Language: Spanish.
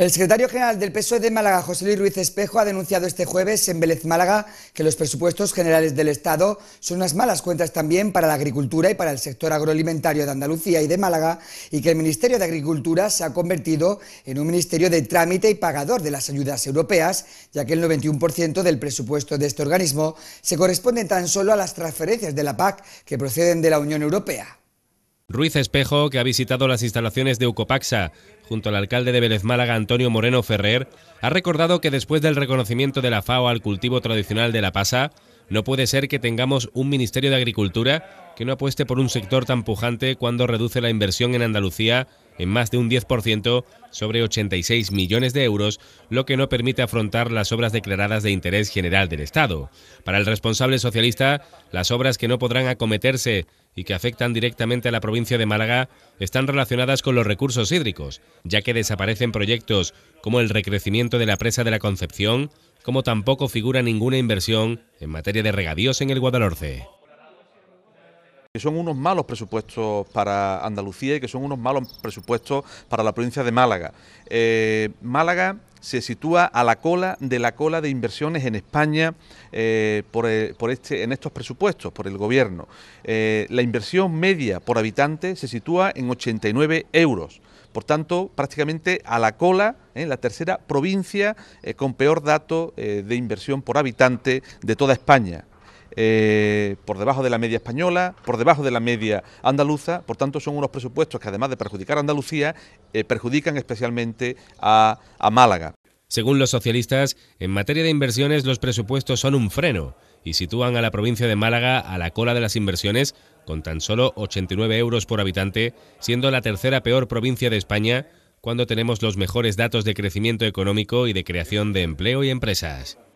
El secretario general del PSOE de Málaga, José Luis Ruiz Espejo, ha denunciado este jueves en Vélez Málaga que los presupuestos generales del Estado son unas malas cuentas también para la agricultura y para el sector agroalimentario de Andalucía y de Málaga y que el Ministerio de Agricultura se ha convertido en un ministerio de trámite y pagador de las ayudas europeas, ya que el 91% del presupuesto de este organismo se corresponde tan solo a las transferencias de la PAC que proceden de la Unión Europea. Ruiz Espejo, que ha visitado las instalaciones de Ucopaxa junto al alcalde de Vélez Málaga, Antonio Moreno Ferrer, ha recordado que después del reconocimiento de la FAO al cultivo tradicional de la pasa, no puede ser que tengamos un Ministerio de Agricultura que no apueste por un sector tan pujante cuando reduce la inversión en Andalucía en más de un 10% sobre 86 millones de euros, lo que no permite afrontar las obras declaradas de interés general del Estado. Para el responsable socialista, las obras que no podrán acometerse y que afectan directamente a la provincia de Málaga están relacionadas con los recursos hídricos, ya que desaparecen proyectos como el recrecimiento de la presa de la Concepción, como tampoco figura ninguna inversión en materia de regadíos en el Guadalhorce que son unos malos presupuestos para Andalucía y que son unos malos presupuestos para la provincia de Málaga. Eh, Málaga se sitúa a la cola de la cola de inversiones en España eh, eh, por, este, en estos presupuestos, por el gobierno. la inversión media por habitante se sitúa en 89 euros. Por tanto, prácticamente a la cola, en la tercera provincia con peor dato de inversión por habitante de toda España. Eh, por debajo de la media española, por debajo de la media andaluza, por tanto son unos presupuestos que además de perjudicar a Andalucía, eh, perjudican especialmente a, a Málaga. Según los socialistas, en materia de inversiones los presupuestos son un freno y sitúan a la provincia de Málaga a la cola de las inversiones con tan solo 89 euros por habitante, siendo la tercera peor provincia de España cuando tenemos los mejores datos de crecimiento económico y de creación de empleo y empresas.